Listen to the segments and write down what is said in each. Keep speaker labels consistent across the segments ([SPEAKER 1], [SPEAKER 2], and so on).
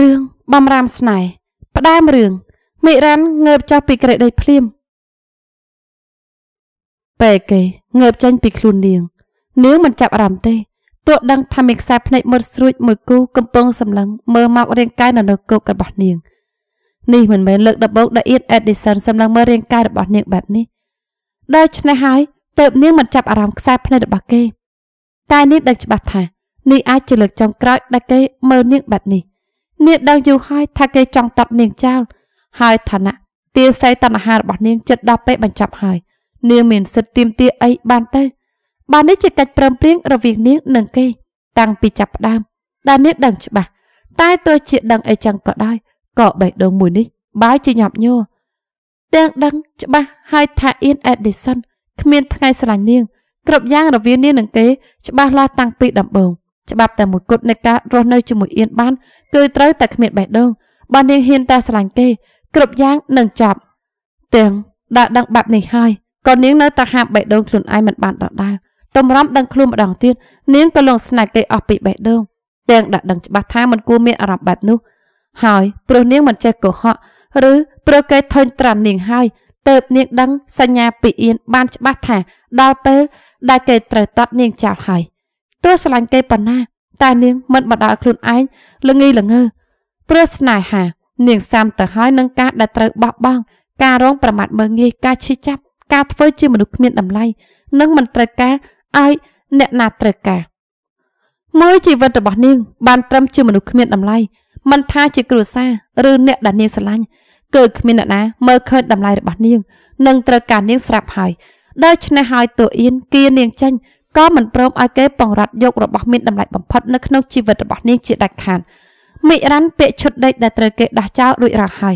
[SPEAKER 1] រឿងបំរាមស្នេហ៍ផ្ដើមរឿងមិរ៉ាន់ងើបចុះពីក្រេដីភ្លាមពេលគេងើបចេញពីខ្លួននាងនាងមិនចាប់អារម្មណ៍ទេទោះដឹងថាមានខ្សែភ្នែកមុតស្រួចមួយគូកំពុងសម្លឹងមើលមករាងកាយនៅលើគោករបស់នាងនេះមិនមែនលើកដំបូងដែលអៀតអេឌីសិនសម្លឹងមើលរាងកាយរបស់នាងបែបនេះដូច្នេះហើយទៅនាងមិនចាប់អារម្មណ៍ខ្សែភ្នែករបស់គេតែនេះដឹងច្បាស់ថានេះអាចជាលើកចុងក្រោយដែលគេមើលនាងបែបនេះនាងដឹងយូរហើយថាគេចង់តាប់នាងចោលហើយឋានៈទាស័យតណ្ហារបស់នាងចិត្តដល់ពេលបញ្ចប់ហើយ នាងមានសិទ្ធិទាមទារអីបានទៅបាននេះជាកិច្ចព្រមព្រៀងរវាងនាងនិងគេ តាំងពីចាប់ផ្ដើមដែលនាងដឹងច្បាស់តែទោះជាដឹងអីចឹងក៏ដោយក៏បេះដូងមួយនេះបាយជាញាប់ញ័រទាំងដឹងច្បាស់ហើយថាអ៊ីនអេឌីសិនគ្មានថ្ងៃស្រឡាញ់នាងគ្រប់យ៉ាងរវាងនាងនិងគេច្បាស់លាស់តាំងពីដំបូងច្បាប់តែមួយគត់នៃការរស់នៅជាមួយអៀនបាន គឺត្រូវតែគ្មានបេះដូងបើនាងហ៊ានតែស្រឡាញ់គេ គ្រប់យ៉ាងនឹងចប់ទាំងដែលដឹងបែបនេះហើយក៏នាងនៅតែហាមបេះដូងខ្លួនឯងមិនបានដដែលតម្រាំដឹងខ្លួនម្ដងទៀតនាងក៏លងស្នេហ៍គេអស់ពីបេះដូងទាំងដែលដឹងច្បាស់ថាមិនគួរមានអារម្មណ៍បែបនោះហើយព្រោះនាងមិនចេះកុហកឬព្រោះគេធុញត្រាន់នាងហើយទៅបនាងដឹងសញ្ញាពីអៀនបានច្បាស់ថា ដល់ពេលដែលគេត្រូវតាត់នាងចោលហើយទោះស្រឡាញ់គេប៉ុណ្ណា តែនាងមិនបដាលខ្លួនឯងល្ងីល្ងើព្រោះស្នេហា នាងសាមទៅហើយនឹងការដែលត្រូវបោះបង់ការរងប្រមាថមើងងាយការឈឺចាប់ការធ្វើជាមនុស្សគ្មានតម្លៃនិងមិនត្រូវការឲ្យអ្នកណាត្រូវការមួយជីវិតរបស់នាងបានត្រឹមជាមនុស្សគ្មានតម្លៃមិនថាជាគ្រួសារឬអ្នកដែលនាងស្រឡាញ់គឺគ្មានអ្នកណាមើលឃើញតម្លៃរបស់នាងនិងត្រូវការនាងស្រាប់ហើយដូច្នេះហើយតួអៀនគៀនាងចាញ់ក៏មិនព្រមឲ្យគេពង្រត់យករបស់មានតម្លៃបំផុតនៅក្នុងជីវិតរបស់នាងជាដាច់ខាតមិរ៉ាន់ពាកឈុតដេកដែលត្រូវគេដោះចោលរួចរាល់ហើយ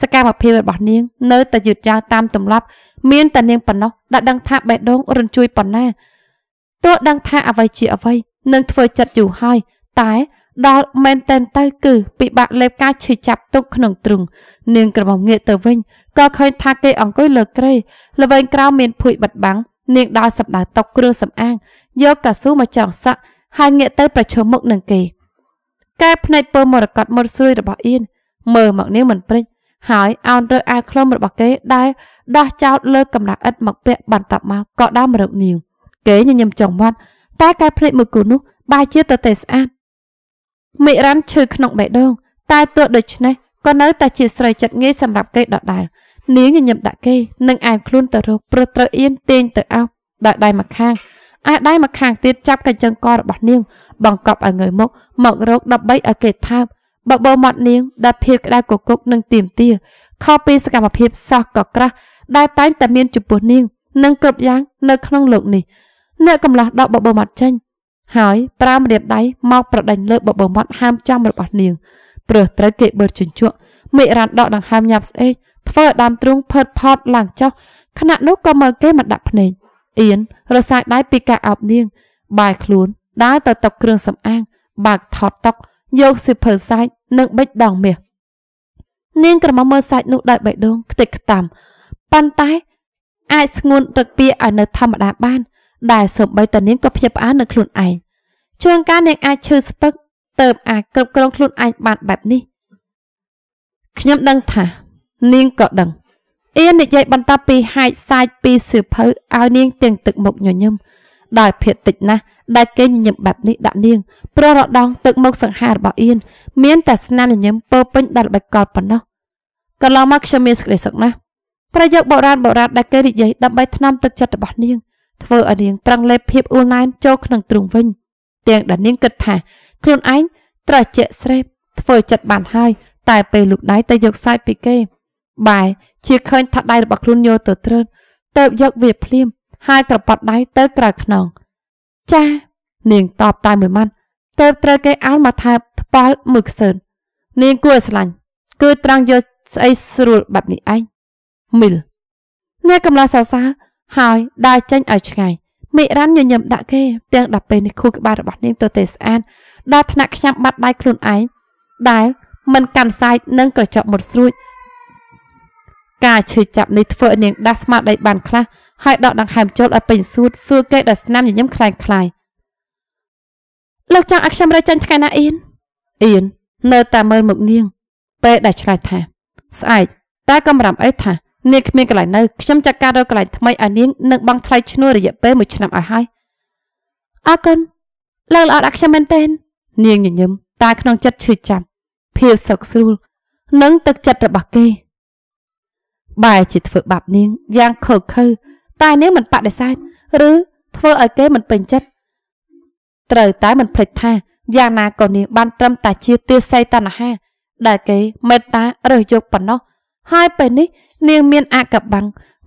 [SPEAKER 1] សកម្មភាពរបស់នាង នៅតែយឺតយ៉ាវតាមទម្លាប់ មានតែនាងប៉ុណ្ណោះដែលដឹងថាបេះដូងរញ្ជួយប៉ុណ្ណាទោះដឹងថាអ្វីជាអ្វីនឹងធ្វើចិត្តយូរហើយ តែ ដល់មែនតែនទៅគឺ ពិបាក លេបការឈឺចាប់ទុកក្នុងទ្រូងនាងក្រមុំងាកទៅវិញក៏ឃើញថាគេអង្គុយលើគ្រែល្វែងក្រោមមានភួយបិទបាំងនាងដើរសម្ដៅតុកគ្រឿងសម្អាងយកកាស៊ូមកចងសក់ ហើយងាកទៅប្រឈមមុខនឹងគេ កែភ្នែកពើមរកតមុតស្រួយរបស់អៀនមើលមកនាងមិនព្រិចហើយអោនរើអាវខ្លុំរបស់គេដែលដោះចោតលើកម្រាស់ឥដ្ឋមកពាក់បន្តមកក៏ដើរមករកនាងគេញញឹមចង់មាត់តែកែភ្នែកមួយគូនោះបែរជាទៅតែស្អាតមិរ៉ាន់ឈឺក្នុងបេះដូងតែទោះដូច្នេះក៏នៅតែជាស្រីចិត្តងាយសម្រាប់គេដដែលនាងញញឹមដាក់គេនិងអែនខ្លួនទៅរកព្រោះត្រូវអៀនទាញទៅអោបដោយដៃម្ខាងឯដៃម្ខាងទៀតចាប់កញ្ចឹងករបស់នាង បង្កប់ឲ្យងើយមុខមករកដើម្បីឲ្យគេថើបបបោមាត់នាងដែលភៀកក្តៅកគុកនិងទៀមទាខុសពីសកម្មភាពសោះក៏ក្រាស់ដែលតែងតែមានចំពោះនាងនិងគ្រប់យ៉ាងនៅក្នុងលោកនេះអ្នកកំឡោះដកបបោមាត់ចេញហើយប្រាមរៀបដៃមកប្រដេញលើបបោមាត់ហាមចាំរបស់នាងព្រោះត្រូវគេបឺតជញ្ជក់មេរ៉ានដកដង្ហើមញាប់ស្អេកធ្វើឲ្យដើមទ្រូងផើតផត់ឡើងចុះខណៈនោះក៏មើលគេមិនដាក់ភ្នែកអៀនរសាយដៃពីការអោបនាងបាយខ្លួនដើរទៅតុគ្រឿងសម្អាងបាក់ថតតុកយកសិភើសាច់និងបិចដងមាសនាង ក្រមុំមើលសាច់នោះដោយបេះដូងខ្ទេចខ្តាំប៉ុន្តែអាចស្ងួនទឹកពីឲ្យនៅធម្មតាបានដែលសម្បីតានាងក៏ភ្ញាក់ផ្អើលនៅខ្លួនឯងជួនកាលនាងអាចឈឺស្ពឹកទៅអាចគ្រប់គ្រងខ្លួនឯងបានបែបនេះខ្ញុំដឹងថានាងក៏ដឹងអៀននិយាយបន្តពីហែកសាច់ពីសៀវភៅឲ្យនាងទាំងទឹកមុខញញឹមដោយភៀតតិចណាស់ដែលគេញញឹមបែបនេះដាក់នាងព្រោះរដងទឹកមុខសង្ហារបស់អៀនមានតែស្នាមញញឹមពោពេញដល់ល្បិចកលប៉ុណ្ណោះកន្លងមកខ្ញុំមានសេចក្តីសុខណាស់ប្រយោគបុរាណបុរាណដែលគេនិយាយដើម្បីថ្នាំទឹកចិត្តរបស់នាងធ្វើឲ្យនាងប្រឹងលេបភាពអ៊ូណែនចូលក្នុងទ្រូងវិញទាំងដែលនាងគិតថា ខ្លួនឯងត្រូវជាស្រេបធ្វើចិត្តបានហើយ តែពេលលោកដៃទៅយកសាច់ពីគេបែ ជាឃើញថាដៃរបស់ខ្លួនយោទៅត្រើតទៅយកវាភ្លាម ហើយត្រប៉ត់ដៃទៅក្រៅខ្នងចានាងតបតែមួយម៉ាត់ទៅត្រូវគេអោនមកថើបថ្ពាល់មួយខ្សើននាងគួរឲ្យស្រឡាញ់គឺត្រង់យកស្អីស្រួលបែបនេះឯងមីលអ្នកកំឡោះសរសើរហើយដើរចេញឲ្យឆ្ងាយមិរ៉ាន់ញញឹមដាក់គេ ទាំងដល់ពេលនេះខួរក្បាលរបស់នាងទៅទេស្អាតដល់ថ្នាក់ខ្ញាំបាត់ដៃខ្លួនឯងដែល មិនកាន់សាច់និងក្រចកមុតស្រួចការឈឺចាប់នេះធ្វើឲ្យនាងដាស់ស្មារតីបានខ្លះ ហើយដកដង្ហើមចូលឲ្យពេញសួតសួរគេដល់ស្នាមញញឹមខ្លាំងខ្លាយលោកចង់ឲ្យខ្ញុំរើចាញ់ថ្ងៃណាអ៊ីនអ៊ីននៅតែមើលមុខនាង ពេលដែលឆ្លើយថា ស្អែកតែកំរាមអីថានាងគ្មានកន្លែងនៅខ្ញុំចាត់ការរកកន្លែងថ្មីឲ្យនាងនឹងបង់ថ្លៃឈ្នួលរយៈពេល1ឆ្នាំឲ្យហើយអរគុណលោកល្អដាក់ខ្ញុំមែនទេនាងញញឹមតែក្នុងចិត្តឈឺចាប់ភាពសោកស្រួលនិងទឹកចិត្តរបស់គេបែរជាធ្វើបាបនាងយ៉ាងខើខើតែនាងមិនបដិសេធឬធ្វើឲ្យគេមិនពេញចិត្តត្រូវតែមិនភ្លេចថាយ៉ាងណាក៏នាងបានត្រឹមតែជាទាស័យតណ្ហាដែលគេមេត្តារើសយកប៉ុណ្ណោះហើយពេលនេះនាងមានអកបាំង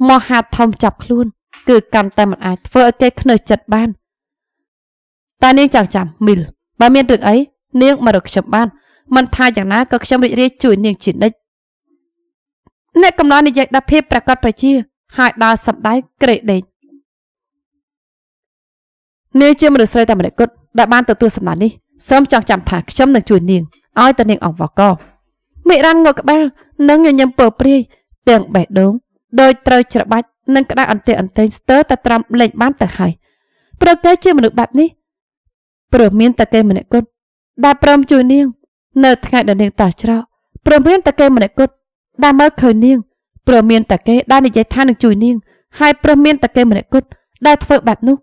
[SPEAKER 1] មហាធំចាប់ខ្លួន គឺកាន់តែមិនអាចធ្វើឲ្យគេខ្នើចចិត្តបានតែនាងចង់ចាំមីលបើមានរឿងអីនាងមករកខ្ញុំបានមិនថាយ៉ាងណាក៏ខ្ញុំរីករាយជួយនាងជានិច្ចអ្នកកំឡោះនិយាយដល់ភាពប្រកាសប្រជាហើយដើរសម្ដែងក្រេដេកនាងជាមនុស្សស្រីតែម្នាក់គត់ដែលបានទទួលសម្ដែងនេះសូមចងចាំថាខ្ញុំនឹងជួយនាងឲ្យទៅនាងអង្វកមិរានងក់ក្បាលនិងញញឹមពើព្រាយទាំងបេះដូងដោយត្រូវច្របាច់និងក្តៅអន្ទាក់អន្ទែងស្ទើរតែត្រាំលេងបានទៅហើយប្រកាសជាមនុស្សបែបនេះព្រោះមានតែគេម្នាក់គត់ដែលព្រមជួយនាងនៅថ្ងៃដែលនាងតោះច្រកព្រមមានតែគេម្នាក់គត់ដែលមើលឃើញនាងព្រោះមានតាគេដែលនិយាយថានឹងជួយនាង ហើយព្រោះមានតាគេម្នាក់គត់ដែលធ្វើបែបនោះ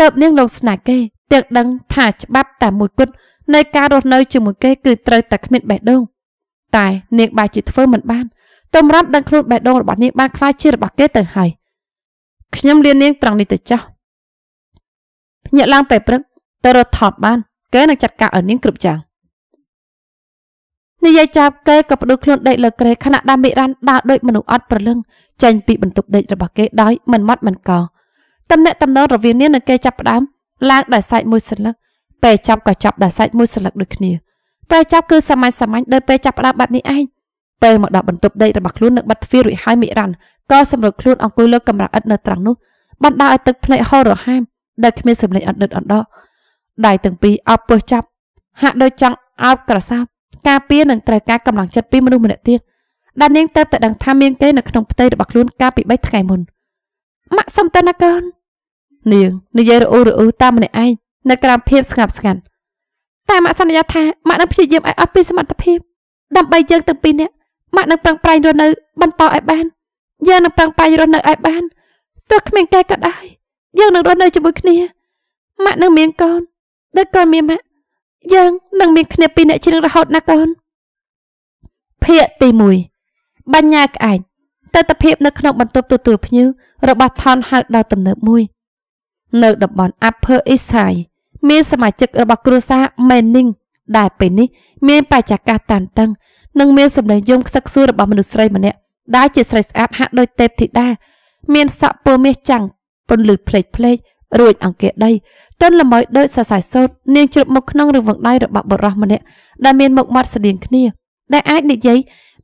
[SPEAKER 1] តើបនាងលោកស្នាគេទាំងដឹងថាច្បាប់ តែមួយគត់នៃការរស់នៅជាមួយគេគឺត្រូវតែគ្មានបេះដូង តែនាងបែរជាធ្វើមិនបានតម្រាប់ដឹងខ្លួនបេះដូងរបស់នាងបានคล้ายជារបស់គេទៅហើយខ្ញុំលៀននាងត្រង់នេះទៅចោះភ្ញាក់ឡើងពេលព្រឹកទៅរត់ថតបានគេនឹងចាត់ការឲ្យនាងគ្រប់យ៉ាងនិយាយចាប់គេក៏ផ្ដួលខ្លួនដេកលើក្រេខណៈដែលមីរ៉ាន់ដើរដូចមនុស្សអត់ប្រលឹងចេញពីបន្ទប់ដេករបស់គេដោយមិនម៉ត់មិនកតំណែងតំណងរវាងនាងនិងគេចាប់ផ្ដើមឡើងដោយសាច់មួយសន្លឹកពេលចាប់ក៏ចាប់ដោយសាច់មួយសន្លឹកដូចគ្នាពេលចាប់គឺសាមញ្ញសាមញ្ញដោយពេលចាប់ផ្ដើមបាត់នេះឯងពេលមកដល់បន្ទប់ដេករបស់ខ្លួននឹងបាត់ទ្វាររួចហើយមីរ៉ាន់ក៏សម្រុកខ្លួនអង្គុយលើកម្រាលឥដ្ឋនៅត្រង់នោះបណ្ដាលឲ្យទឹកភ្នែកហូររហាមដែលគ្មានសម្លេងអត់ដិតអណ្ដកដៃទាំងពីរអប់ពើចាប់ហាក់ដូចចង់អោបក្រសាប់ការពារនិងត្រូវការកម្លាំងចិត្តពីមនុស្សម្នាក់ទៀតដែលនាងទៅតែដឹងថាមានគេនៅក្នុងផ្ទៃរបស់ខ្លួនកាលពី3ថ្ងៃមុនម៉ាក់សុំទៅណាកូននាងនិយាយរអ៊ូរអ៊ូតាមម្នាក់ឯងនៅក្រៅភាពស្ងប់ស្ងាត់តែម៉ាក់សន្យាថាម៉ាក់នឹងព្យាយាមឲ្យអត់ពីសមត្ថភាពដើម្បីយើងទាំងពីរនាក់ម៉ាក់នឹងប្រឹងប្រែងរស់នៅបន្តឲ្យបានយើងនឹងប្រឹងប្រែងរស់នៅឲ្យបានទោះគ្មានគេក៏ដោយយើងនឹងរស់នៅជាមួយគ្នាម៉ាក់នឹងមានកូនដូចកូនមានម៉ាក់យើងនឹងមានគ្នាពីរអ្នកជ្រៀងរហូតណាកូនភាកទី1បញ្ញាក្អាច់ទស្សនភាពនៅក្នុងបន្ទប់ទទួលភ្ញៀវរបស់ថនហៅដល់ទំនើបមួយ នៅតំបន់ Upper East Side មានសមាជិក របស់គ្រួសារ Manning ដែលពេលនេះមានបច្ចកាសតានតឹងនិងមានសម្លេងយំខ្សឹកសួររបស់មនុស្សស្រីម្នាក់ដែលជាស្រីស្អាតហាក់ដូចទេពធីតាមានសក់ពណ៌មាសចាំង ពន្លឺផ្លេកផ្លេករួចអង្គាសដីទន់ល្មើយដូចសរសៃសូត្រនាងជ្រាបមកក្នុងរង្វង់ដៃរបស់បុរសម្នាក់ដែលមានមុខមាត់ស្តៀងគ្នា ដែលអាចនិយាយ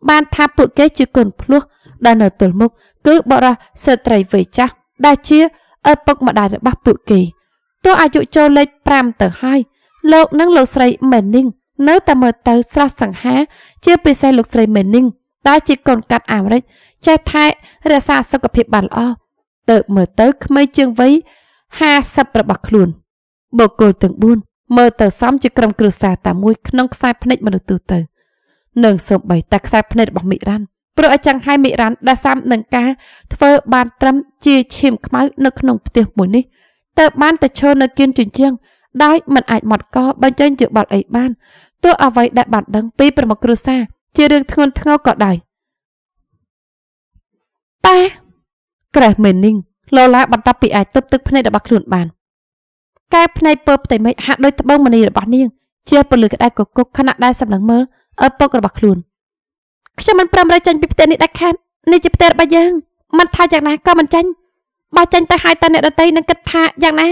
[SPEAKER 1] បាន ថាពួកគេជាកូនភ្លោះដែលនៅទល់មុខគឺបុរសស្ត្រីវ័យចាស់ដែលជាឪពុកម្ដាយរបស់ពួកគេទោះអាយុចូលលេខ5ទៅហើយលោកនិងលោកស្រីមេនីងនៅតែមើលទៅស្រស់សង្ហា ជាពិសេសលោកស្រីមេនីងដែលជាកូនកាត់អាមេរិកចេះថែរក្សាសុខភាពបានល្អទៅមើលទៅក្មេងជាងវ័យ50របស់ខ្លួនបុគ្គលទាំង4មើលទៅសំជាក្រុមគ្រួសារតែមួយក្នុងខ្សែភ្នែកមនុស្សទូទៅនិងសូម្បីតែខ្សែភ្នែករបស់មិរ៉ាន់ព្រោះអញ្ចឹងហើយមិរ៉ាន់ដែលសំនឹងការធ្វើបានត្រឹមជាឈាមខ្មៅនៅក្នុងផ្ទះមួយនេះតើបានទៅឈរនៅគៀនជញ្ជាំងដោយមិនអាចមកកបញ្ចេញជាបាត់អីបានទោះអ្វីដែលបានដឹងពីប្រមុខគ្រួសារជារឿងធ្ងន់ធ្ងរក៏ដោយប៉ាក្រេសមេនីងឡូឡាបន្ទាប់ពីអាចទប់ទឹកភ្នែករបស់ខ្លួនបាន កែភ្នែកពើផ្ទៃមេឃហាក់ដូចត្បូងមណីរបស់នាង ជាពលឺក្តៅកគុកខណៈដែលសម្លឹងមើលឪពុករបស់ខ្លួនខ្ញុំមិនប្រមរើចាញ់ពីផ្ទះនេះដាច់ខាតនេះជាផ្ទះរបស់យើងមិនថាយ៉ាងណាក៏មិនចាញ់បើចាញ់ទៅហើយតើអ្នកដតីនឹងគិតថាយ៉ាងណា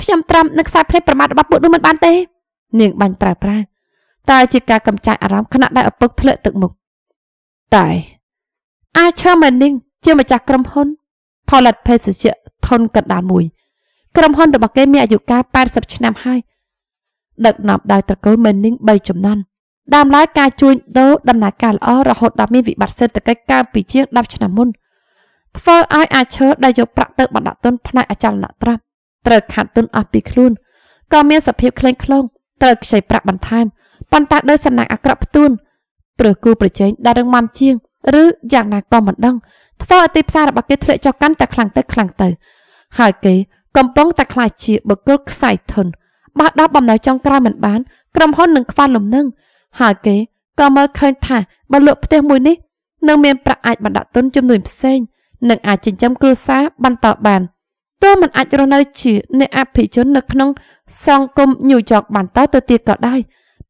[SPEAKER 1] ខ្ញុំត្រាំនឹងខ្សែភ្នែកប្រមាថរបស់ពួកនោះមិនបានទេ នាង បាញ់ប្រើប្រាស់តែជាការកំចាត់អារម្មណ៍ខណៈដែលឪពុកធ្លាក់ទឹកមុខតែអាឆាមែននឹងជាម្ចាស់ក្រុមហ៊ុនផលិតភេសជ្ជៈធនកណ្ដាលមួយ ក្រុមហ៊ុនរបស់គេមានអាយុកាល80ឆ្នាំហើយដឹកនាំដោយត្រកូល Manning 3ចំនួនដើមឡើយការជួញដូរដំណើរការល្អរហូតដល់មានវិបត្តិសេដ្ឋកិច្ចកើពីជាង10ឆ្នាំមុនធ្វើឲ្យអាឈើដែលយកប្រាក់ទៅបណ្ដាក់ទុនផ្នែកអចលនទ្រព្យត្រូវខាត់ទុនអស់ពីខ្លួនក៏មានសភាពក្លែងក្លងត្រូវខ្ចីប្រាក់បន្ថែមប៉ុន្តែដោយសំណាងអាក្រក់ផ្ទួនព្រោះគូប្រជែងដែលរឹងមាំជាងឬយ៉ាងណាក៏មិនដឹងធ្វើឲ្យទីផ្សាររបស់គេធ្លាក់ចុះកាន់តែខ្លាំងទៅខ្លាំងទៅហើយគេកំពុងតែខ្លាចជាបុគ្គលខ្សែធនបើដល់បំណុលចុងក្រោយមិនបាន ក្រុមហ៊ុននឹងខ្វះលំនឹងហើយគេក៏មើលឃើញថាបើលក់ផ្ទះមួយនេះនឹងមានប្រាក់អាចបណ្ដាក់ទុនចំនួនផ្សេងនិងអាចចិញ្ចឹមគ្រួសារបន្តបានទោះមិនអាចរស់នៅ ជាអ្នកអភិជននៅក្នុង សង្គមញូវយ៉កបានតទៅទៀតក៏ដោយ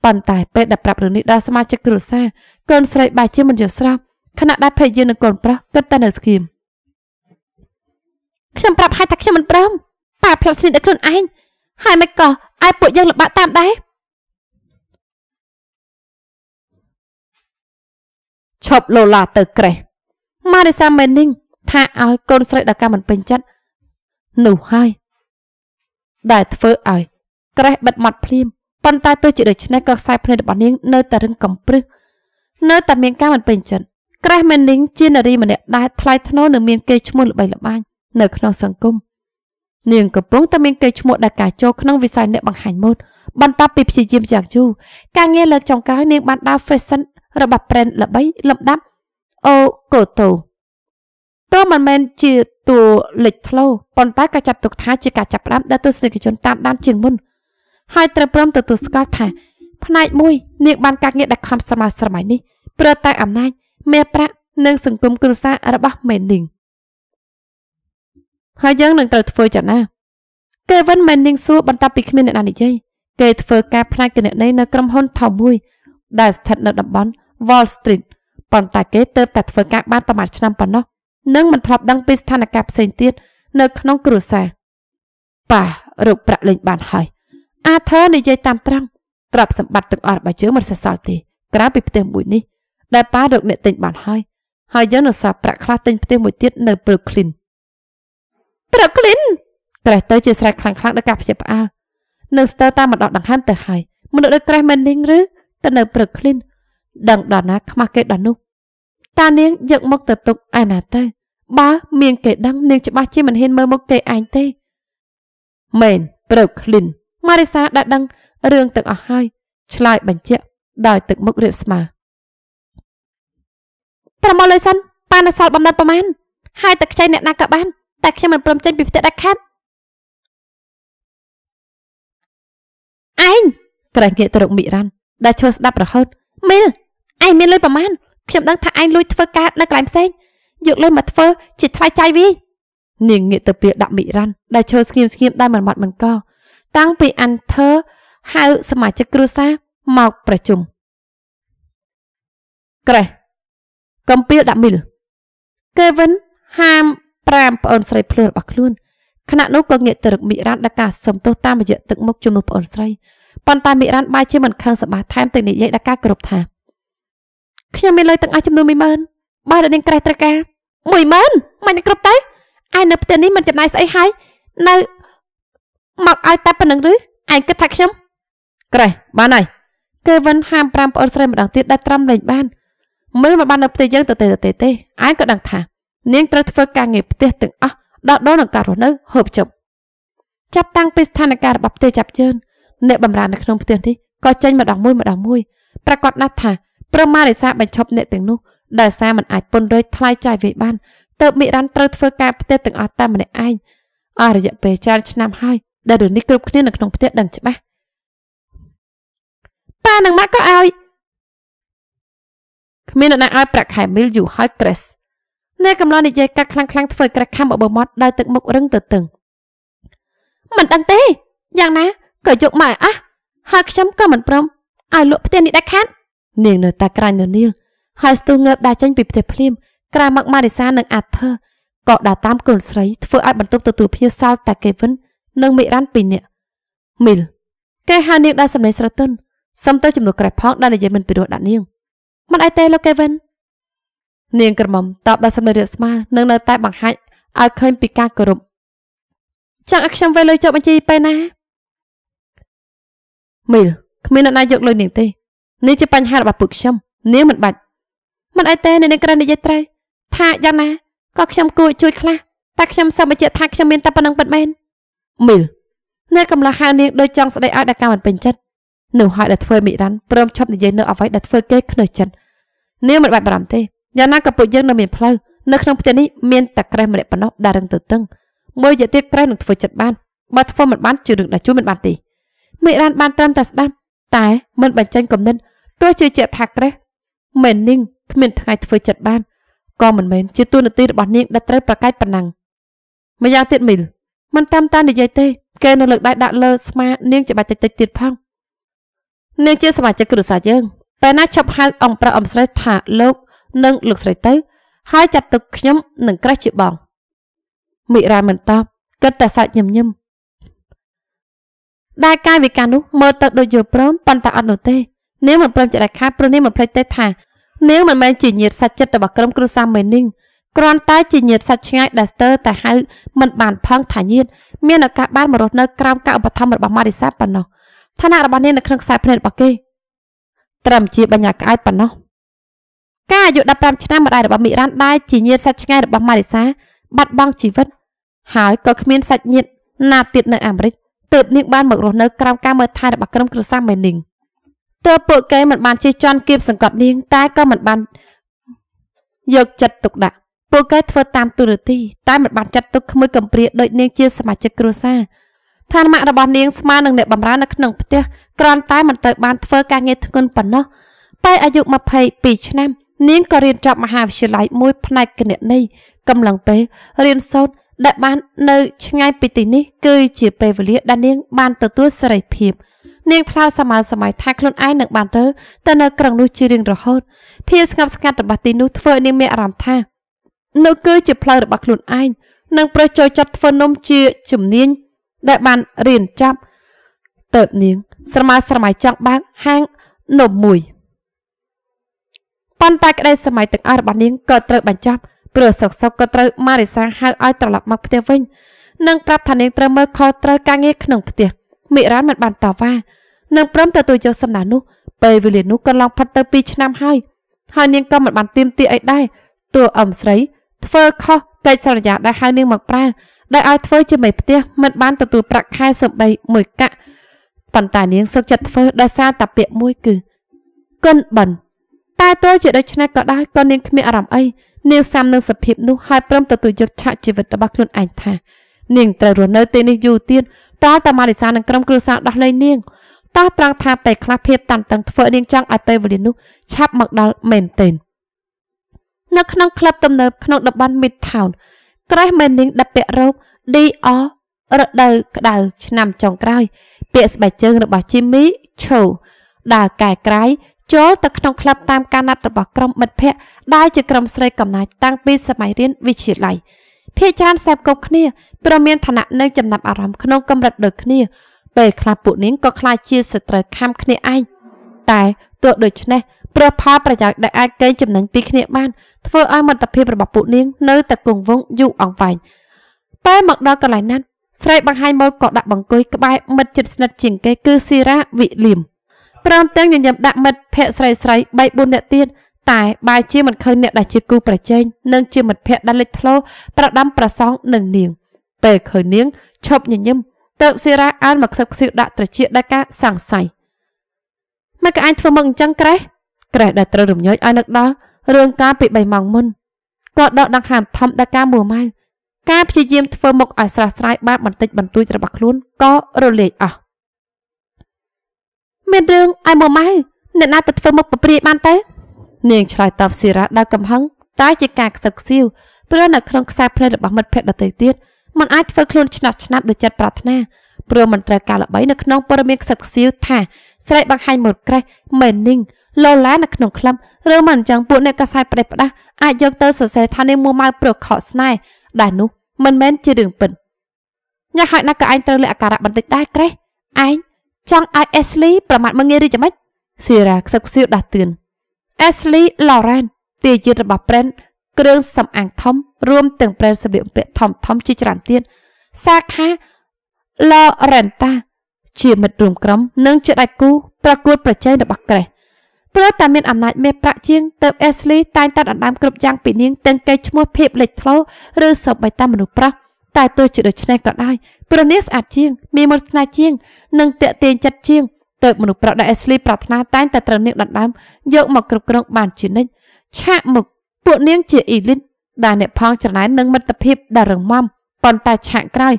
[SPEAKER 1] ប៉ុន្តែពេលដែលប្រាប់រឿងនេះដល់សមាជិកគ្រួសារកូនស្រីបែរជាមិនយល់ស្រាប់ខណៈដែលភរិយានិងកូនប្រុសគិតតែនៅស្គៀមខ្ញុំប្រាប់ហើយថាខ្ញុំមិនព្រមប៉ាផ្លាត់ស្នៀតដល់ខ្លួនឯងហើយមិនក៏ឲ្យពួកយើងលំបាកតាមដែរឈប់លោឡាទៅក្រេះម៉ារីសាមេនីងថាឲ្យកូនស្រីដល់ការមិនពេញចិត្តនោះហើយដែលធ្វើឲ្យក្រេះបិទមាត់ភ្លាមប៉ុន្តែទោះជាដូច្នេះក៏ខ្សែភ្នែករបស់នាង នៅតែរឹងកំព្រឹសនៅតែមានការមិនពេញចិត្ត Grace Manning ជានារីម្នាក់ដែលថ្លៃថ្នូរនិងមានកេរ្តិ៍ឈ្មោះល្បីល្បាញនៅក្នុងសង្គមនាងកំពុងតែមានកេរ្តិ៍ឈ្មោះដល់ការចូលក្នុងវិស័យអ្នកបង្ហាញម៉ូដបន្ទាប់ពីព្យាយាមយ៉ាងយូរការងារលើកចុងក្រោយនាងបានដើរ fashion របស់ brand ល្បីលំដាប់អូកូតូទោះមិនមែនជាតួលេចធ្លោប៉ុន្តែក៏ចាត់ទុកថាជាការចាប់ផ្ដើមដែលទស្សនិកជនតាមដានជាងមុនហើយត្រូវព្រមទទួលស្គាល់ថាផ្នែកមួយនាងបានកាត់ងារដែលខំស្មើស្រមៃនេះព្រោះតែអំណាចមាសប្រាក់និងសង្គមគ្រួសាររបស់មេនីងហើយយើងនឹងត្រូវធ្វើយ៉ាងណាកេវិនមេនីងសួរបន្ទាប់ពីគ្មានអ្នកណានិយាយគេធ្វើការផ្នែកគណនេយ្យនៅក្រុមហ៊ុនធំមួយដែលស្ថិតនៅតំបន់ Wall Street ប៉ុន្តែគេទៅតែធ្វើការបានប្រមាណឆ្នាំប៉ុណ្ណោះនិងមិនធ្លាប់ដឹងពីស្ថានភាពផ្សេងទៀតនៅក្នុងគ្រួសារប៉ះរូបប្រាក់លេងបានហើយអាធើនិយាយតាមត្រង់ទ្រព្យសម្បត្តិទាំងអស់របស់យើងមិនសេសសល់ទេក្រៅពីផ្ទះមួយនេះដែលប៉ារកអ្នកទិញបានហើយ ហើយយើងនឹងសាប់ប្រាក់ខ្លះទិញផ្ទះមួយទៀតនៅប្រូក្លីនប្រូក្លីនក្រេះទៅជាស្រែកខ្លាំងខ្លាំងដល់ការព្យាផ្អើលនឹងស្ទើរតាមម្ដងដង្ហើមទៅហើយមនុស្សដូចក្រេះមែននាងឬទៅនៅប្រូក្លីនដឹងដល់ណា ខ្មាស់គេដល់នោះតានាងយកមុខទៅទុកឯណាទៅបើមានគេដឹង នាងច្បាស់ជាមិនហ៊ានមើលមុខគេឯងទេមែនប្រូក្លីនម៉ារីសាដែលដឹងរឿងទាំងអស់ហើយឆ្លើយបញ្ជាក់ដោយទឹកមុខរៀបស្មើប្រមល់លុយសិនប៉ានសល់បំណិតប្រមាណហើយតែខ្ចីអ្នកណាក៏បានតែខ្ញុំមិនព្រមចេញពីផ្ទះដាច់ខាត់ឯងក្រែងងាកទៅរកមីរ៉ាន់ដែលឈរស្ដាប់រហូតមីលឯងមានលុយប្រមាណខ្ញុំដឹងថាឯងលួចធ្វើការនៅកន្លែងផ្សេង យកលុយមកធ្វើជាថ្លៃចាយវាយនាងងាកទៅពីដាក់មីរ៉ាន់ដែលឈរស្ងៀមស្ងៀមដែលមិនមាត់មិនកតាំងពីអានធើហៅសមាជិកគ្រួសារមកប្រជុំក្រេះកំពីលដាក់មីលកេវិន ហាមប្រាមប្អូនស្រីភ្លឺរបស់ខ្លួនខណៈនោះក៏ងាកទៅរកមីរ៉ាន់ដែលការសំទោសតាមរយៈទឹកមុខជំនួសប្អូនស្រីប៉ុន្តែមីរ៉ាន់បាយជាមិនខឹងសប្បាយថែមទាំងនិយាយដល់ការគោរពថាខ្ញុំមានលុយទាំងអស់ចំនួន10000បើដល់នាងក្រេះត្រូវការ10000មិនគ្រប់ទេឯនៅផ្ទះនេះមិនចំណាយស្អីហើយនៅមកឲ្យតែប៉ុណ្្នឹងឬឯងគិតថាខ្ញុំក្រេះបានហើយកេវិនហាមប្រាំប្អូនស្រីម្ដងទៀតដែលត្រាំលែងបានមើលមកបាននៅផ្ទះយើងទៅទេទៅទេទេឯងក៏ដឹងថានាងត្រូវធ្វើការងារផ្ទះទាំងអស់ដោះដូរនឹងការរស់នៅហូបចុកចាប់តាំងពីស្ថានភាពរបស់ផ្ទះចាប់ជើងអ្នកបម្រើនៅក្នុងផ្ទះនេះក៏ចេញម្ដងមួយម្ដងមួយប្រកាសដាស់ថាប្រមារិសាបញ្ឈប់អ្នកទាំងនោះដែលសារមិនអាចពន្យល់ថ្លៃចាយវាយបានទៅមិរានត្រូវធ្វើការផ្ទះទាំងអស់តាមម្នាក់ឯងអស់រយៈពេលច្រើនឆ្នាំហើយ ដែលរឿងនេះគ្រប់គ្នានៅក្នុងផ្ទះដឹងច្បាស់ប៉ានឹងម៉ាក់ក៏ឲ្យគ្មាននរណាឲ្យប្រាក់ខែមីលយូរហើយ Chris អ្នកកំឡោះនិយាយកាត់ខ្លាំងខ្លាំងធ្វើក្រេះខំបបោមាត់ដោយទឹកមុខរឹងទៅតឹងមិនដឹងទេយ៉ាងណាក៏យកមកអះហើយខ្ញុំក៏មិនព្រមឲ្យលក់ផ្ទះនេះដាច់ខាតនាងនៅតែក្រាញ់នៅនីលហើយស្ទុះងើបដើរចេញពីផ្ទះភ្លាមក្រៅមកម៉ារីសានិងអាធើក៏ដើរតាមកូនស្រី ធ្វើឲ្យបន្ទប់ទទួលភ្ញៀវសាលតាកេវិននិងមីរ៉ាន់ពីរនាក់មីលគេហៅនាងដែលសម្លេងស្រទន់សុំទៅចំនួនក្រែផងដែលនិយាយមិនពិរោះដាក់នាងមិនអីទេលោក Kevin នាងក្រមុំតបដោយសម្ដីរាបស្មើនឹងនៅតែ បង្ហាញឲ្យឃើញ ពីការគោរពចង់ឲ្យខ្ញុំវាលុយចុះបញ្ជីពេលណាមីលគ្មានអ្នកណាយកលុយនាងទេនេះជាបញ្ហារបស់ពួកខ្ញុំនាងមិនបាច់មិនអីទេនាងក្រៅនិយាយត្រូវថាយ៉ាងណាក៏ខ្ញុំគួរជួយ ខ្លះតែខ្ញុំសប្បញ្ជាក់ថាខ្ញុំមានតែប៉ុណ្្នឹងប៉ុណ្ណេះមីលអ្នកកំឡោះហៅនាងដោយចង់ស្ដីឲ្យដល់ការមិនពេញចិត្តនៅហើយដែលធ្វើមីរ៉ាន់ព្រមឈប់និយាយនៅអ្វីដែលធ្វើគេខ្នើចចិត្តនាងមិនបាច់បារម្ភទេយ៉ាងណាក៏ពួកយើងនៅមានផ្លូវនៅក្នុងផ្ទះនេះមានតែក្រេះម្នាក់ប៉ុណ្ណោះដែលរឹងទៅតឹងមួយរយៈទៀតក្រេះនឹងធ្វើចិត្តបានបើធ្វើមិនបានជារឿងដែលជួយមិនបានទេមេរ៉ានបានត្រឹមតែស្ដាប់តែមិនបញ្ចេញគំនិតទោះជាជាថាក្រេះមែននិងគ្មានថ្ងៃធ្វើចិត្តបានក៏មិនមែនជាទូនាទីរបស់នាងដែលត្រូវប្រកែកប៉ុណ្ណឹងម្យ៉ាងទៀតមីលមិនតាមតានិយាយទេគេនៅលើកដៃដាក់លើស្មានាងច្បាច់តិចតិចទៀតផងនាងជាសមាជិកគ្រួសារយើងពេលណាឈប់ហៅអំប្រុសអំស្រីថាលោកនិងលោកស្រីទៅហើយចាត់ទុកខ្ញុំនឹងក្រេះជាបងមិរាមិនតបគិតតែសើចញឹមញឹមដែលកាយវិការនោះមើលទៅដូចយល់ព្រមប៉ុន្តែអត់នោះទេនាងមិនព្រមចិត្តដាច់ខាតព្រោះនាងមិនភ្លេចទេ ថានាងមិនមែនជាញាតិសាច់ចិត្តរបស់ក្រុមគ្រួសារមេនីងគ្រាន់តែជាញាតិសាច់ឆ្ងាយដែលស្ទើរតែហៅមិនបានផឹងថាញាតិមានឱកាសបានមករស់នៅក្រោមការឧបត្ថម្ភរបស់ម៉ារីសាប៉ុណ្ណោះឋានៈរបស់នាងនៅក្នុងខ្សែភ្នែករបស់គេត្រឹមជាបញ្ញាក្អែកប៉ុណ្ណោះការអាយុ15ឆ្នាំម្ដាយរបស់មីរ៉ាន់ដែលជាញាតិសាច់ឆ្ងាយរបស់ម៉ារីសា បាត់បង់ជីវិត ហើយក៏គ្មានសាច់ញាតិណាទៀតនៅអាមេរិកទើបនាងបាន មករស់នៅក្រោមការមើលថែរបស់ក្រុមគ្រួសារមេនីងទើបពួកគេមិនបានជិះជាន់គៀបសង្កត់នាងតែក៏មិនបានយកចិត្តទុកដាក់ពួកគេធ្វើតាម ទូរទស្សន៍តែមិនបានចាត់ទុកក្មួយកំព្រាដូចនាងជា សមាជិកគ្រួសារឋានៈរបស់នាងស្មើនឹងអ្នកបម្រើនៅក្នុងផ្ទះគ្រាន់តែមិនទៅបានធ្វើការងារធ្ងន់ប៉ុណ្ណោះពេលអាយុ22ឆ្នាំ នាងក៏រៀនចប់មហាវិទ្យាល័យមួយផ្នែកគណនេយ្យកំឡុងពេលរៀនសូត្រដែលបាននៅឆ្ងាយពីទីនេះ គឺ ជាពេលវេលាដែលនាង បានទទួលសេរីភាពនាងថ្លើសម័យសម័យថាខ្លួនឯងនឹងបានរើទៅនៅក្រុងនោះជារៀងរហូតភាពស្ងប់ស្ងាត់របស់ទីនោះធ្វើឲ្យនាងមានអារម្មណ៍ថានោះគឺជាផ្លូវរបស់ខ្លួនឯងនិងប្រជោចិត្តធ្វើនំជាជំនាញដែលបានរៀនចប់ទៅនាង ស្រមើស្រមៃចង់បើកហាងនំមួយប៉ុន្តែក្តីសម័យទាំងអស់របស់នាងក៏ត្រូវបញ្ចប់ព្រោះសុកសុកក៏ត្រូវម៉ារិសាហៅឲ្យត្រឡប់មកផ្ទះវិញ និងប្រាប់ថានាងត្រូវមើលខុសត្រូវការងារក្នុងផ្ទះមិរ៉ាមិនបានតវ៉ានិងព្រមទទួលយកសំណើនោះពេលវេលានោះក៏ឡងផុតទៅ2ឆ្នាំហើយហើយនាងក៏មិនបានទៀមទាអីដែរតួអំស្រី ធ្វើខុសកិច្ចសន្យាដែលហៅនាងមកប្រើដោយឲ្យធ្វើជាមេផ្ទះមិនបានទទួលប្រាក់ខែសម្បីមួយកាក់ប៉ុន្តែនាងសឹកចិត្តធ្វើដោយសារតាពាក្យមួយគឺគុណបិណ្ឌតែទោះជាដូច្នេះក៏ដោយក៏នាងគ្មានអារម្មណ៍អីនាងសាមនឹងសភាពនោះហើយព្រមទទួលយកឆាកជីវិតរបស់ខ្លួនឯងថានាង ត្រូវរស់នៅទីនេះយូរទៀតតើតាមារិសានឹងក្រុមគ្រួសារដោះលែងនាងតោះត្រង់ថាពេលខ្លះភាពតានតឹងធ្វើនាងចង់ឲ្យពេលវេលានោះឆាប់មកដល់មែនទែននៅក្នុងក្លឹបទំនើបក្នុងតំបន់ Midtown Crash Manning ដាក់ពាក្យរូប Dior រដូវក្តៅឆ្នាំចុងក្រោយពាក្យស្បែកជើងរបស់ Jimmy Choo ដើរកែក្រៃចូលទៅក្នុងក្លឹបតាមការណាត់របស់ក្រុមមិត្តភ័ក្តិដែលជាក្រុមស្រីកំណាចតាំងពី សម័យរៀនវិទ្យាល័យភាគច្រើនសែបគប់គ្នាព្រមមានឋានៈនៅចំណាប់អារម្មណ៍ក្នុងកម្រិតដូចគ្នា ពេលខ្លះពួកនាងក៏ខ្លាចជាសត្រូវខាំគ្នាឯងតែទោះដូច្នេះព្រះផលប្រយោជន៍ដែលអាចកេងចំណេញពីគ្នាបានធ្វើឲ្យមិត្តភាពរបស់ពួកនាងនៅតែគង់វង្សយូរអង្វែងពេលមកដល់កន្លែងนั้นស្រីបង្ហាញម៉ូតក៏ដាក់បង្គួយក្បែរមិត្តជិតស្និទ្ធជាងគេគឺស៊ីរ៉ាវិលៀមព្រមទាំងញញឹមដាក់មិត្តភ័ក្ដិស្រីស្រី3 4នាក់ទៀតតែបែរជាមិនឃើញអ្នកដែលជាគូប្រជែងនិងជាមិត្តភ័ក្ដិដែលលេចធ្លោប្រដាំប្រសងនឹងនាងពេលឃើញនាងឈប់ញញឹមទៅសេរ៉ាអានមកខ្សឹបខ្សៀវដាក់ត្រចៀកដល់ការសង្ស័យមកក៏អាចធ្វើមកអញ្ចឹងក្រេះក្រេះដែលត្រូវរំញោចឲ្យនឹកដល់រឿងការពី3ម៉ោងមុនក៏ដកដង្ហើមធំដល់ការមួម៉ៅការព្យាយាមធ្វើមុខឲ្យស្រស់ស្រាយបានបន្តិចបន្តួចរបស់ខ្លួនក៏រលាយអស់មានរឿងឲ្យមួម៉ៅអ្នកណាទៅធ្វើមុខប្រព្រាយបានទៅនាងឆ្លើយតបសេរ៉ាដោយកំហឹងតែជាការខ្សឹបខ្សៀវព្រោះនៅក្នុងខ្សែភ្នែករបស់មិត្តភក្តិដទៃទៀតมันអាចធ្វើខ្លួនឆ្នាស់ឆ្នាប់ដោយចិត្តប្រាថ្នាព្រោះมันត្រូវការល្បីនៅក្នុងព័ត៌មានខ្សឹបខ្សៀវថា ស្រីបង្ហាញមុខក្រេះមែននិងលោឡានៅក្នុងក្លឹបឬមិនអញ្ចឹងពួកអ្នកកសែតផ្ដេសផ្ដាសអាចយកទៅសរសេរថានេះមួម៉ៅប្រខស្នេហ៍ដែលនោះ មិនមែនជារឿងពិតញ៉ាំហើយណាស់ក៏ឯងត្រូវលះអាការៈបន្តិចដែរក្រេះឯងចង់ឲ្យ Ashley ប្រមាថមកងាយឬយ៉ាងម៉េច Sierra ខ្សឹបខ្សៀវដាស់តឿន Ashley Lauren ទាយាទរបស់ Brand គ្រឿងសម្អាងធំរួមទាំង Brand សម្លៀកបំពាក់ធំធំជាច្រើនទៀតសាខា Lorenta ជាមិត្តរួមក្រុម និងជាដៃគូ ប្រកួតប្រជែងរបស់ Crash ព្រោះតែមានអំណាចមេប្រាក់ជាងទៅអេសលីតែងតែដណ្ដើមគ្រប់យ៉ាងពីនាងទាំងកេរឈ្មោះភាពលេចធ្លោឬសពបីតាមនុស្សប្រុសតែទោះជាដូច្នេះក៏ដោយព្រោះនាងស្អាតជាងមានមន្តស្នេហ៍ជាង និងតេទៀងចិត្តជាងទៅមនុស្សប្រុសដែលអេសលីប្រាថ្នាតែងតែត្រូវនាងដណ្ដើមយកមកគ្រប់គ្រងបានជានិច្ចឆាកមុខពួកនាងជាអ៊ីលីតដែលអ្នកផងច្រណែននឹងមិត្តភាពដ៏រឹងមាំប៉ុន្តែឆាកក្រោយ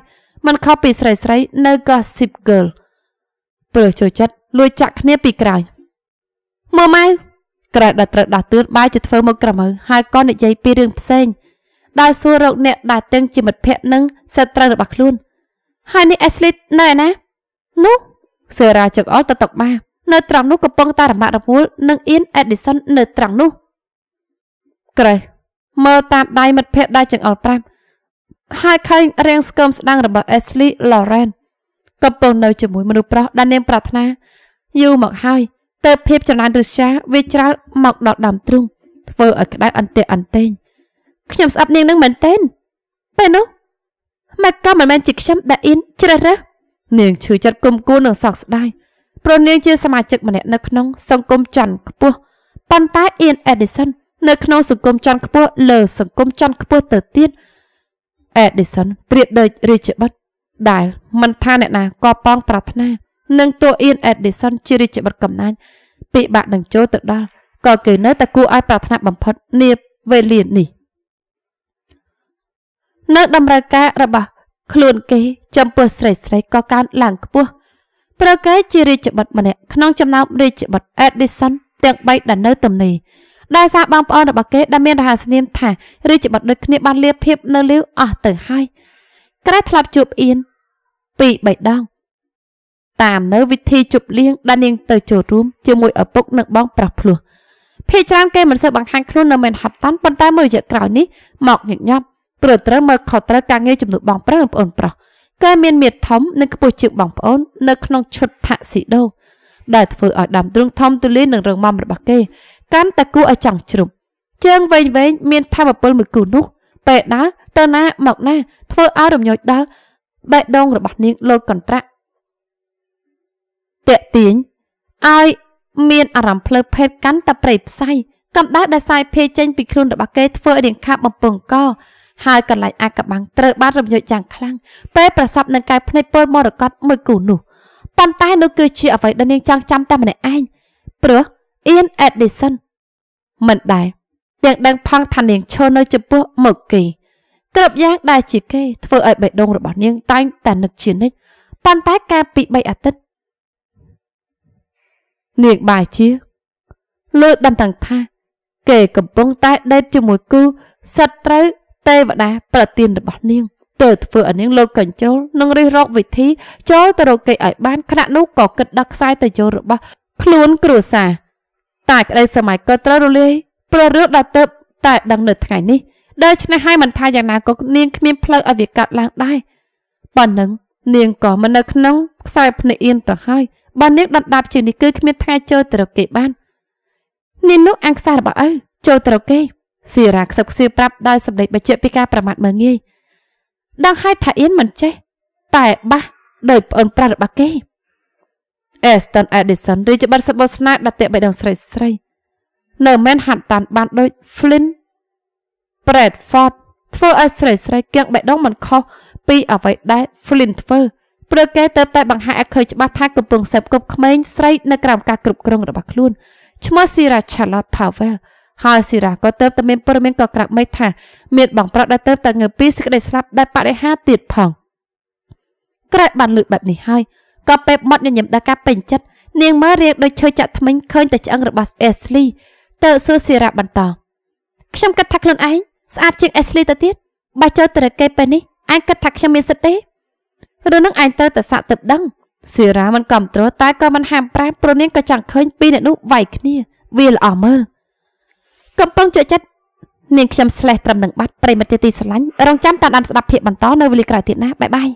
[SPEAKER 1] มันខុសពីស្រីស្រីនៅ Gossip Girl ព្រោះចូលចិត្តលួចចាក់គ្នាពីក្រោយមើម៉ៅក្រៅដែលត្រូវដាស់តឿនបាយទៅធ្វើមកក្រមៅហើយក៏និយាយពីរឿងផ្សេងដោយសួររកអ្នកដែលទាំងជាមិត្តភក្តិនិងសត្រូវរបស់ខ្លួន ហើយនេះអេស្លីតនៅឯណា នោះសេរ៉ាចឹកអល់ទៅតុកបានៅត្រង់នោះកំពុងតែរមាក់រមួលនឹងអ៊ីនអេឌីសិននៅត្រង់នោះក្រេះមើលតាមដៃមិត្តភក្តិដែលចឹកអល់ប្រាប់ហើយឃើញរាងស្គមស្ដាំងរបស់អេស្លីឡូរ៉ែនកំពុងនៅជាមួយមនុស្សប្រុសដែលនាងប្រាថ្នាយូរមកហើយទៅភាពចំណានឫស្យាវាច្រាលមកដល់ដើមទ្រូងធ្វើឲ្យក្តៅអន្ទាក់អន្ទែងខ្ញុំស្អប់នាងនឹងមែនទេពេលនោះម៉ែក៏មិនមែនជាខ្ញុំដែលអៀនជ្រើសរើសនាងឈឺចិត្តគុំគួននឹងសោកស្ដាយព្រោះនាងជាសមាជិកម្នាក់នៅក្នុង សង្គមច័ន្ទខ្ពស់ប៉ុន្តែអៀនអេឌីសិននៅក្នុង សង្គមច័ន្ទខ្ពស់លើសង្គមច័ន្ទខ្ពស់ទៅទៀតអេឌីសិនប្រៀបដូចរាជបុត្រដែលមិនថាអ្នកណាក៏ប៉ងប្រាថ្នានិងតួអៀនអេដឌីសុនជារាជបុត្រកំណាចពិបាកនឹង ចូលទៅដល់ក៏គឺនៅតែគួរឲ្យប្រាថ្នាបំផុតនាវេលានេះនៅតម្រូវការរបស់ ខ្លួនគេចំពោះស្រីស្រីក៏កើនឡើងខ្ពស់ប្រកាសជារាជបុត្រម្នាក់ក្នុងចំណោមរាជបុត្រ Edison ទាំង3ដែលនៅ ទំនេរដែលសារបងប្អូនរបស់គេដែលមានរហស្សនាមថារាជបុត្រដូចគ្នាបានលៀបភាពនៅលាវអស់ទៅហើយក្រែធ្លាប់ជួបអៀនពីរបីដងតាមនៅវិធីជប់លៀងដែលនាងទៅចូលរួម ជាមួយឪពុកនិងបងប្រុសភ្លោះភាគច្រើនគេមិនសូវបង្ហាញខ្លួននៅមិនហត់តាន់ប៉ុន្តែមួយរយៈក្រោយនេះមកញឹកញាប់ព្រោះត្រូវមើលខុសត្រូវការងារជំនួសបងប្រុសនិងប្អូនប្រុសគេមានមាឌធំនិងខ្ពស់ជាងបងប្អូននៅក្នុងឈុតថាក់ស៊ីដូដែលធ្វើឲ្យដើមទ្រូងធំទូលាយនិងរឹងមាំរបស់គេកាន់តែគួរឲ្យចង់ជ្រុំជើងវែងវែងមានធម៌ពលមួយគូនោះពេលដើរទៅណាមកណាធ្វើឲ្យរំញោចដល់បេះដូងរបស់នាងលោតកន្ត្រាក់តាក់ទាញឲ្យមានអារម្មណ៍ភ្លើភេទកាន់តែប្រេផ្សៃកម្ដៅដែលសាយភាយចេញពីខ្លួនរបស់គេធ្វើឲ្យរាងខាបំពង់កហើយកន្លែងអាកបាំងត្រូវបានរំញោចយ៉ាងខ្លាំងពេលប្រសពនឹងកាយភ្នែកពលមរកតមួយគូនោះប៉ុន្តែនោះគឺជាអ្វីដែលនាងចង់ចាំតែម្នាក់ឯងព្រោះ Ian Edison មិនដែរទាំងដឹងផង់ថានាងឈរនៅចំពោះមុខគេគ្រប់យ៉ាងដែលជាគេធ្វើឲ្យបេះដូងរបស់នាង តែងតែនឹកជានិច្ចប៉ុន្តែកាលពី3អាទិត្យនាងបាយជាលឺដឹងទាំងថា គេកំពុងតែដេតជាមួយគូសត្រូវទេវតាប្រទានរបស់នាងទើបធ្វើឲ្យនាងលោតកញ្ជ្រោលនិងរិះរកវិធីចូលទៅរកគេឲ្យបានខណៈនោះក៏គិតដល់ខ្សែតយោរបស់ខ្លួនគ្រួសារតែក្តីសម័យក៏ត្រូវរលាយព្រោះរឿងដែលទៅតែដឹងនៅថ្ងៃនេះដូច្នេះហើយមិនថាយ៉ាងណាក៏នាងគ្មានផ្លូវឲ្យវាកាត់ឡើងដែរប៉ុណ្ណឹងនាងក៏មិននៅក្នុងខ្សែភ្នែកអៀនទៅហើយបើនាងដណ្ដាប់ជាងនេះគឺគ្មានថ្ងៃចូលត្រកេបាននាងនោះអាំងខ្សែរបស់ឪចូលត្រកេសេរាខ្សឹបខ្សៀប្រាប់ដោយសម្ដីបច្ចៈពីការប្រមាថមើងងាយដឹងហើយថាអៀនមិនចេះតែបាស់ដោយប្អូនប្រុសរបស់គេ Aston Edison រាជបិតសបស្នាដតេបៃដងស្រីស្រី នៅមិនហាត់តានបានដូច Flynn Bradford ធ្វើឲ្យស្រីស្រីគៀងបេះដូងមិនខុសពី អ្វីដែល Flynn ធ្វើព្រោះគេទៅតែបង្ហាញឲ្យឃើញច្បាស់ថាកំពុងសេពគប់ក្មេងស្រីនៅក្រោមការគ្រប់គ្រងរបស់ខ្លួនឈ្មោះ Sira Charlotte Powell ហើយ Sira ក៏ទៅតែមានព័ត៌មានក៏ក្រាក់មេឃថា មានបង ប្រុសដែលទៅតែងើបពីសេចក្តីស្លាប់ដែលបដិហាទៀតផងក្រែកបានលើកបែបនេះហើយក៏ពេបមុតញញឹមដល់ការពេញចិត្តនាងមើលរៀងដូចឈើចាក់ថ្មិញឃើញតែឆ្អឹងរបស់ Ashley ទៅសួរ Sira បន្តខ្ញុំគិតថាខ្លួនឯងស្អាតជាង Ashley ទៅទៀតបើចូលទៅរកគេពេលនេះឯងគិតថាខ្ញុំមានសិទ្ធិទេឬនឹងឯងទៅតែសាក់ទៅដឹងសេរាមិនគ្រប់គ្រងតែក៏មិនហាមប្រាមព្រោះនាងក៏ចង់ឃើញពីអ្នកនោះវាយគ្នាវាល្អមើលកំពុងជក់ចិត្តនាងខ្ញុំស្លេះត្រឹមនឹងបាត់ប្រិមត្តទីស្រឡាញ់រងចាំតាមដានស្ដាប់ភាពបន្តនៅវេលាក្រោយទៀតណាបាយបាយ